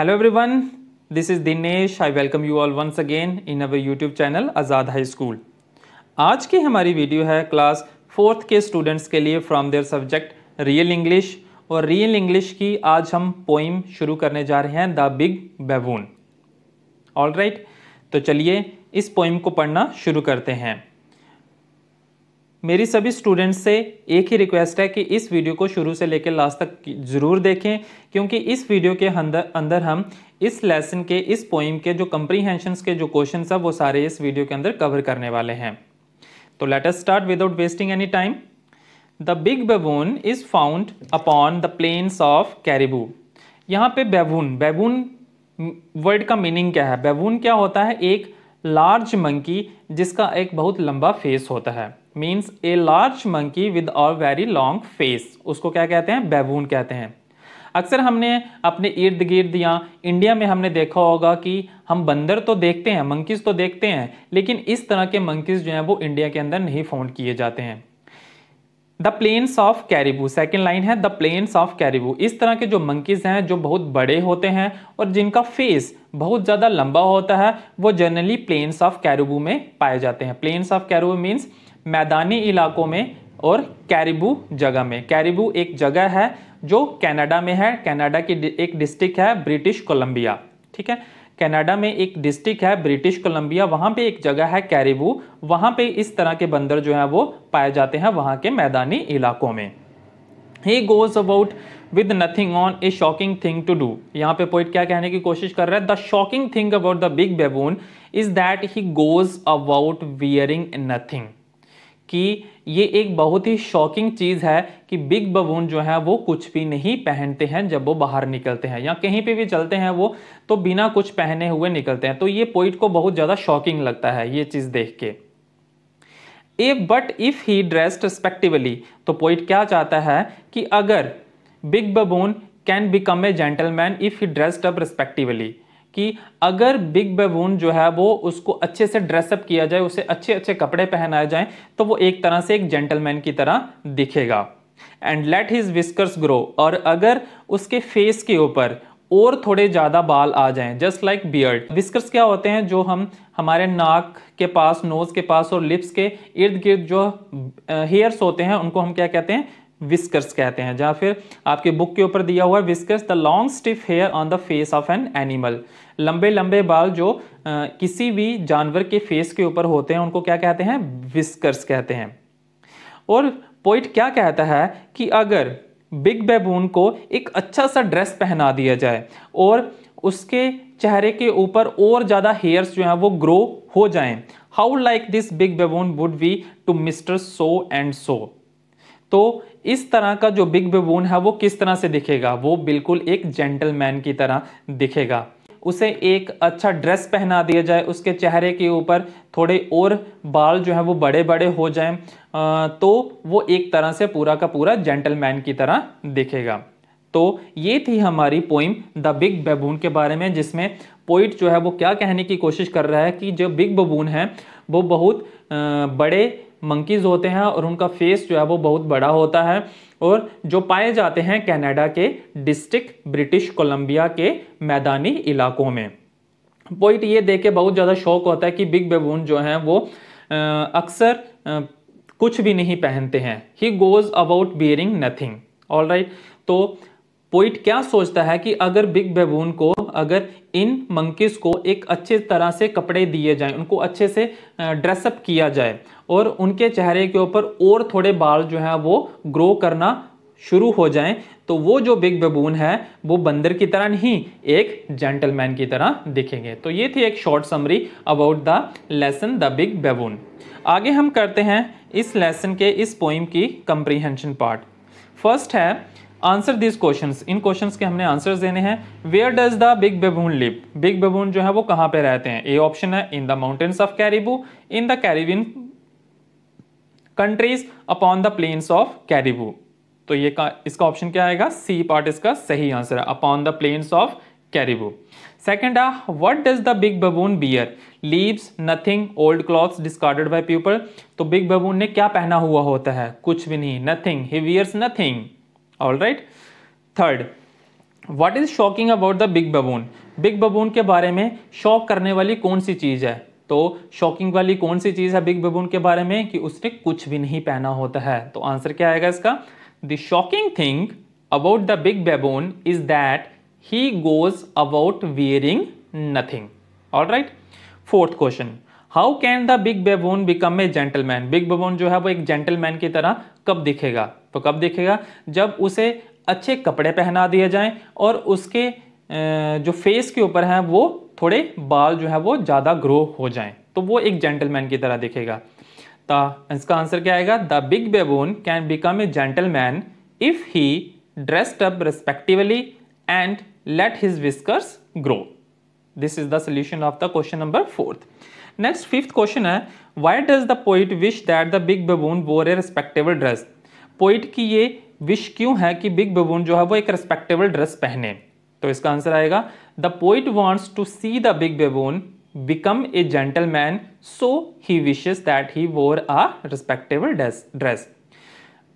Every everyone this is Dinesh I welcome you all once again in our YouTube channel Azad high school आज की हमारी video है class fourth के students के लिए from their subject real English और real English की आज हम पोइम शुरू करने जा रहे हैं the big baboon all right तो चलिए इस पोइम को पढ़ना शुरू करते हैं मेरी सभी स्टूडेंट्स से एक ही रिक्वेस्ट है कि इस वीडियो को शुरू से लेकर लास्ट तक ज़रूर देखें क्योंकि इस वीडियो के अंदर अंदर हम इस लेसन के इस पोइम के जो कंप्रीहेंशंस के जो क्वेश्चन है वो सारे इस वीडियो के अंदर कवर करने वाले हैं तो let us start without wasting any time the big baboon is found upon the plains of Caribou यहाँ पे बेबून बेबून वर्ड का मीनिंग क्या है बेबून क्या होता है एक लार्ज मंकी जिसका एक बहुत लंबा फेस होता है means a large monkey with a very long face उसको क्या कहते हैं बैबून कहते हैं अक्सर हमने अपने इर्द गिर्द या इंडिया में हमने देखा होगा कि हम बंदर तो देखते हैं मंकीज़ तो देखते हैं लेकिन इस तरह के मंकीज़ जो हैं वो इंडिया के अंदर नहीं फाउंड किए जाते हैं the plains of caribou second line है द प्लेन्स ऑफ कैरिबू इस तरह के जो मंकीज़ हैं जो बहुत बड़े होते हैं और जिनका फेस बहुत ज़्यादा लंबा होता है वो जनरली प्लेन्स ऑफ कैरिबू में पाए जाते हैं प्लेन्स ऑफ कैरिबू मीन्स मैदानी इलाकों में और कैरिबू जगह में कैरिबू एक जगह है जो कनाडा में है कनाडा की एक डिस्ट्रिक्ट है ब्रिटिश कोलंबिया ठीक है कनाडा में एक डिस्ट्रिक्ट है ब्रिटिश कोलंबिया वहाँ पे एक जगह है कैरिबू वहाँ पे इस तरह के बंदर जो हैं वो पाए जाते हैं वहाँ के मैदानी इलाकों में ही goes about with nothing on a shocking thing to do यहाँ पे पोइट क्या कहने की कोशिश कर रहा है the shocking thing about the big baboon is that he goes about wearing nothing कि ये एक बहुत ही शॉकिंग चीज़ है कि बिग बबून जो है वो कुछ भी नहीं पहनते हैं जब वो बाहर निकलते हैं या कहीं पे भी चलते हैं वो तो बिना कुछ पहने हुए निकलते हैं तो ये पॉइंट को बहुत ज़्यादा शॉकिंग लगता है ये चीज़ देख के ए but if he dressed respectively तो पॉइंट क्या चाहता है कि अगर big baboon can become a gentleman if he dressed up respectively कि अगर बिग बेबून जो है वो उसको अच्छे से ड्रेसअप किया जाए उसे अच्छे अच्छे कपड़े पहनाए जाएं तो वो एक तरह से एक जेंटलमैन की तरह दिखेगा and let his whiskers grow और अगर उसके फेस के ऊपर और थोड़े ज़्यादा बाल आ जाएं जस्ट लाइक बियर्ड विस्कर्स क्या होते हैं जो हम हमारे नाक के पास नोज़ के पास और लिप्स के इर्द गिर्द जो हेयर्स होते हैं उनको हम क्या कहते हैं विस्कर्स कहते हैं या फिर आपके बुक के ऊपर दिया हुआ है whiskers the long stiff hair on the face of an animal लंबे लंबे बाल जो आ, किसी भी जानवर के फेस के ऊपर होते हैं उनको क्या कहते हैं विस्कर्स कहते हैं और पोइट क्या कहता है कि अगर बिग बेबून को एक अच्छा सा ड्रेस पहना दिया जाए और उसके चेहरे के ऊपर और ज़्यादा हेयर्स जो हैं वो ग्रो हो जाएं how like this big baboon would be to mister so and so तो इस तरह का जो बिग बेबून है वो किस तरह से दिखेगा वो बिल्कुल एक जेंटलमैन की तरह दिखेगा उसे एक अच्छा ड्रेस पहना दिया जाए उसके चेहरे के ऊपर थोड़े और बाल जो है वो बड़े बड़े हो जाएं तो वो एक तरह से पूरा का पूरा जेंटलमैन की तरह दिखेगा तो ये थी हमारी पोइम द बिग बेबून के बारे में जिसमें पोइट जो है वो क्या कहने की कोशिश कर रहा है कि जो बिग बबून है वो बहुत बड़े मंकीज़ होते हैं और उनका फेस जो है वो बहुत बड़ा होता है और जो पाए जाते हैं कनाडा के डिस्ट्रिक्ट ब्रिटिश कोलंबिया के मैदानी इलाकों में पॉइंट ये देख के बहुत ज़्यादा शौक होता है कि बिग बेबून जो हैं वो अक्सर कुछ भी नहीं पहनते हैं he goes about bearing nothing all right तो पोइट क्या सोचता है कि अगर बिग बेबून को अगर इन मंकीस को एक अच्छे तरह से कपड़े दिए जाएं उनको अच्छे से ड्रेसअप किया जाए और उनके चेहरे के ऊपर और थोड़े बाल जो हैं वो ग्रो करना शुरू हो जाएं तो वो जो बिग बबून है वो बंदर की तरह नहीं एक जेंटलमैन की तरह दिखेंगे तो ये थी एक short summary about the lesson the big baboon आगे हम करते हैं इस लेसन के इस पोइम की कंप्रीहेंशन पार्ट फर्स्ट है आंसर दिस क्वेश्चन इन क्वेश्चन के हमने आंसर देने हैं where does the big baboon live big baboon जो है वो कहाँ पे रहते हैं ए ऑप्शन है in the mountains of caribou in the Caribbean countries upon the plains of caribou तो ये का इसका ऑप्शन क्या आएगा सी पार्ट इसका सही आंसर है upon the plains of caribou second है what does the big baboon wear leaves nothing old cloth discarded by people तो बिग बबून ने क्या पहना हुआ होता है कुछ भी नहीं nothing he wears nothing all right third what is shocking about the big baboon big baboon के बारे में शॉक करने वाली कौन सी चीज़ है तो शॉकिंग वाली कौन सी चीज़ है बिग बबून के बारे में कि उसने कुछ भी नहीं पहना होता है तो आंसर क्या आएगा इसका the shocking thing about the big baboon is that he goes about wearing nothing all right fourth question how can the big baboon become a gentleman big baboon जो है वो एक जेंटलमैन की तरह कब दिखेगा तो कब दिखेगा जब उसे अच्छे कपड़े पहना दिए जाएं और उसके जो फेस के ऊपर हैं वो थोड़े बाल जो है वो ज़्यादा ग्रो हो जाएं तो वो एक जेंटलमैन की तरह दिखेगा तो इसका आंसर क्या आएगा the big baboon can become a gentleman if he dressed up respectively and let his whiskers grow this is the solution of the question number fourth next fifth question है why does the poet wish that the big baboon wore a respectable dress poet की ये wish क्यों है कि big बबून जो है वो एक रिस्पेक्टेबल ड्रेस पहने तो इसका आंसर आएगा the poet wants to see the big baboon become a gentleman so he wishes that he wore a respectable dress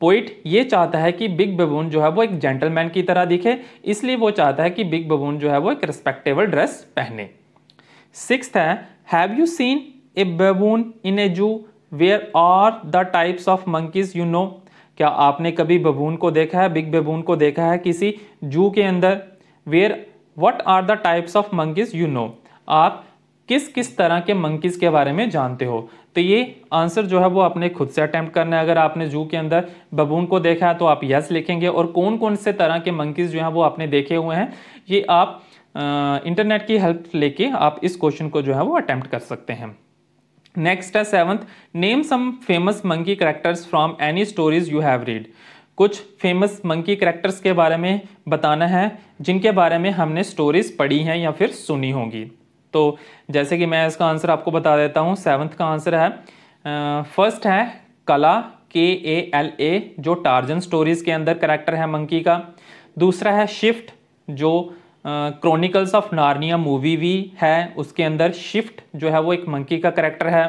poet ये चाहता है कि बिग बबून जो है वो एक जेंटलमैन की तरह दिखे इसलिए वो चाहता है कि बिग बबून जो है वो एक रिस्पेक्टेबल ड्रेस पहने सिक्स है have you seen a baboon in a zoo where are the types of monkeys you know क्या आपने कभी बबून को देखा है बिग बेबून को देखा है किसी जू के अंदर where what are the types of monkeys you know आप किस किस तरह के मंकीज़ के बारे में जानते हो तो ये आंसर जो है वो आपने खुद से अटैम्प्ट करना है अगर आपने जू के अंदर बबून को देखा है तो आप यस लिखेंगे और कौन कौन से तरह के मंकीज़ जो हैं वो आपने देखे हुए हैं ये आप इंटरनेट की हेल्प लेके आप इस क्वेश्चन को जो है वो अटैम्प्ट कर सकते हैं नेक्स्ट है seventh name some famous monkey characters from any stories you have read कुछ फेमस मंकी करेक्टर्स के बारे में बताना है जिनके बारे में हमने स्टोरीज पढ़ी हैं या फिर सुनी होंगी तो जैसे कि मैं इसका आंसर आपको बता देता हूँ सेवन्थ का आंसर है फर्स्ट है कला के ए एल ए जो टारजन स्टोरीज के अंदर करेक्टर है मंकी का दूसरा है शिफ्ट जो क्रॉनिकल्स ऑफ नार्निया मूवी भी है उसके अंदर शिफ्ट जो है वो एक मंकी का करेक्टर है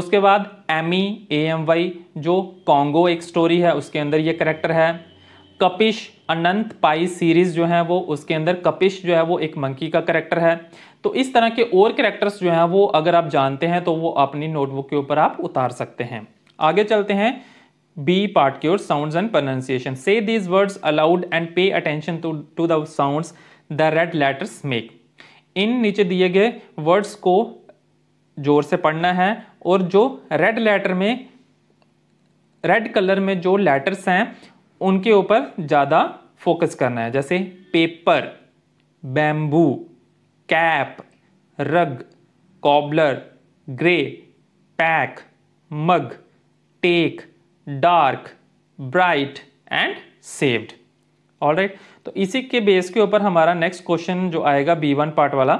उसके बाद एमी ए एम वाई जो कॉन्गो एक स्टोरी है उसके अंदर ये करेक्टर है कपिश अनंत पाई सीरीज़ जो है वो उसके अंदर कपिश जो है वो एक मंकी का करेक्टर है तो इस तरह के और करेक्टर्स जो हैं वो अगर आप जानते हैं तो वो अपनी नोटबुक के ऊपर आप उतार सकते हैं आगे चलते हैं बी पार्ट की ओर साउंड्स एंड प्रोनाउंसिएशन से these words aloud and pay attention to to the sounds the red letters make in नीचे दिए गए वर्ड्स को जोर से पढ़ना है और जो रेड लेटर में रेड कलर में जो लेटर्स हैं उनके ऊपर ज़्यादा फोकस करना है जैसे paper bamboo cap rug cobbler grey pack mug take dark bright and saved all right तो इसी के बेस के ऊपर हमारा नेक्स्ट क्वेश्चन जो आएगा बी वन पार्ट वाला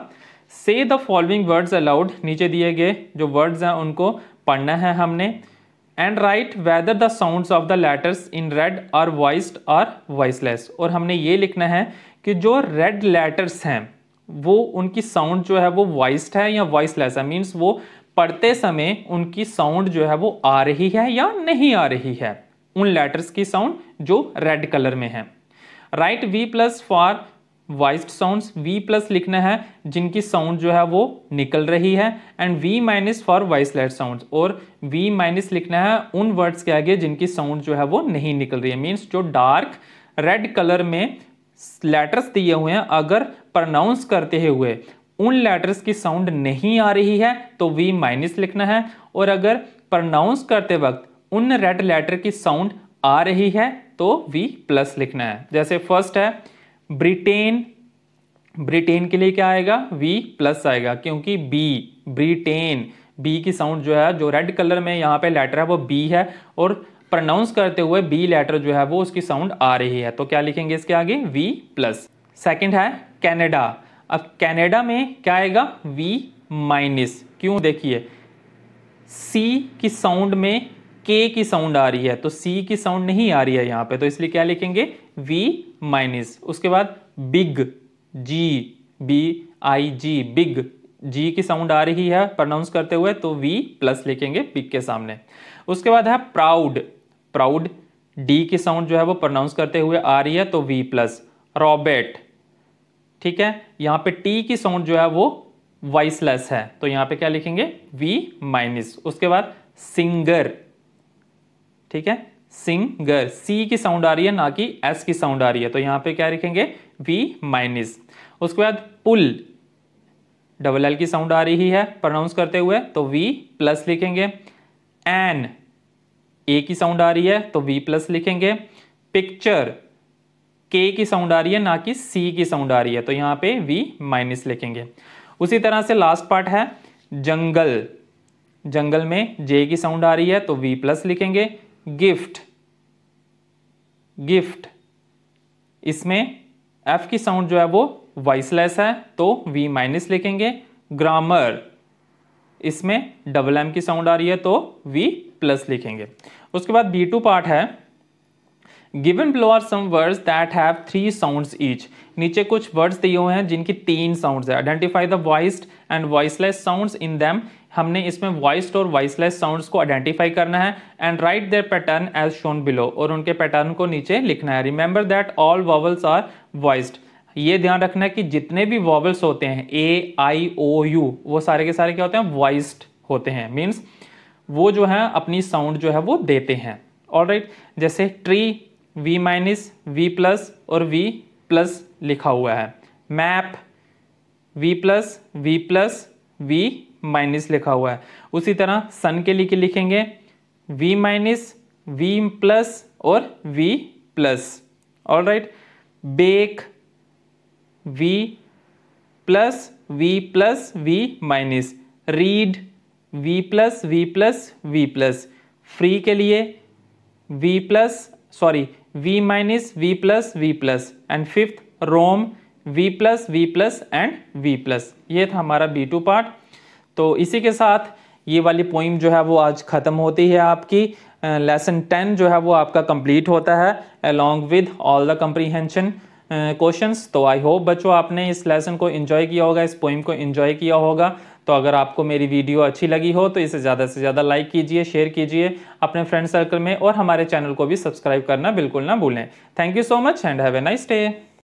से द फॉलोइंग वर्ड्स अलाउड नीचे दिए गए जो वर्ड्स हैं उनको पढ़ना है हमने and write whether the sound of the letters in red are voiced or voiceless और हमने ये लिखना है कि जो रेड लेटर्स हैं वो उनकी साउंड जो है वो वॉइस्ड है या वॉइसलेस है मीन्स वो पढ़ते समय उनकी साउंड जो है वो आ रही है या नहीं आ रही है उन लेटर्स की साउंड जो रेड कलर में है right V plus for voiced sound V plus लिखना है जिनकी साउंड जो है वो निकल रही है and V minus for voiceless sound और वी माइनस लिखना है उन वर्ड्स के आगे जिनकी साउंड जो है वो नहीं निकल रही है मीन्स जो डार्क रेड कलर में लेटर्स दिए हुए हैं अगर प्रनाउंस करते हुए उन लेटर्स की साउंड नहीं आ रही है तो वी माइनस लिखना है और अगर प्रनाउंस करते वक्त उन रेड लेटर की साउंड आ रही है तो वी प्लस लिखना है जैसे फर्स्ट है ब्रिटेन ब्रिटेन के लिए क्या आएगा वी प्लस आएगा क्योंकि बी ब्रिटेन बी की साउंड जो है जो रेड कलर में यहाँ पे लेटर है वो बी है और प्रनाउंस करते हुए बी लेटर जो है वो उसकी साउंड आ रही है तो क्या लिखेंगे इसके आगे वी प्लस सेकेंड है कैनेडा अब कैनेडा में क्या आएगा वी माइनस क्यों देखिए सी की साउंड में के की साउंड आ रही है तो सी की साउंड नहीं आ रही है यहां पे तो इसलिए क्या लिखेंगे वी माइनस उसके बाद big G B I G big G की साउंड आ रही है प्रोनाउंस करते हुए तो वी प्लस लिखेंगे बिग के सामने उसके बाद है प्राउड प्राउड डी की साउंड जो है वो प्रोनाउंस करते हुए आ रही है तो वी प्लस रॉबेट ठीक है यहां पे टी की साउंड जो है वो वॉइसलेस है तो यहां पे क्या लिखेंगे वी माइनस उसके बाद सिंगर ठीक है सिंगर सी की साउंड आ रही है ना कि एस की साउंड आ रही है तो यहां पे क्या लिखेंगे वी माइनस उसके बाद पुल डबल एल की साउंड आ रही है प्रोनाउंस करते हुए तो वी प्लस लिखेंगे एन ए की साउंड आ रही है तो वी प्लस लिखेंगे पिक्चर के की साउंड आ रही है ना कि सी की साउंड आ रही है तो यहां पे वी माइनस लिखेंगे उसी तरह से लास्ट पार्ट है जंगल जंगल में जे की साउंड आ रही है तो वी प्लस लिखेंगे गिफ्ट गिफ्ट इसमें एफ की साउंड जो है वो वॉइसलेस है तो वी माइनस लिखेंगे ग्रामर इसमें डबल एम की साउंड आ रही है तो वी प्लस लिखेंगे उसके बाद बी टू पार्ट है given below are some words that have three sounds each नीचे कुछ वर्ड्स दिए हुए हैं जिनकी तीन साउंड्स है identify the voiced and voiceless sounds in them हमने इसमें वॉइस्ड और वॉइसलेस साउंड्स को आइडेंटिफाई करना है and write their pattern as shown below और उनके पैटर्न को नीचे लिखना है remember that all vowels are voiced ये ध्यान रखना है कि जितने भी वॉवल्स होते हैं ए आई ओ यू वो सारे के सारे क्या होते हैं वॉइस्ड होते हैं मीन्स वो जो है अपनी साउंड जो है वो देते हैं ऑल राइट right? जैसे tree V minus V plus और वी प्लस लिखा हुआ है map V plus V plus V minus लिखा हुआ है उसी तरह सन के लिए लिखेंगे वी माइनस वी प्लस और V plus all right bake V plus V plus V minus read V plus V plus V plus free के लिए V plus sorry V minus V plus V plus and fifth roam V plus V plus and V plus ये था हमारा B two part तो इसी के साथ ये वाली पोइम जो है वो आज ख़त्म होती है आपकी लेसन टेन जो है वो आपका कंप्लीट होता है along with all the comprehension questions तो आई होप बच्चों आपने इस लेसन को इन्जॉय किया होगा इस पोइम को इन्जॉय किया होगा तो अगर आपको मेरी वीडियो अच्छी लगी हो तो इसे ज़्यादा से ज़्यादा लाइक कीजिए शेयर कीजिए अपने फ्रेंड सर्कल में और हमारे चैनल को भी सब्सक्राइब करना बिल्कुल ना भूलें thank you so much and have a nice day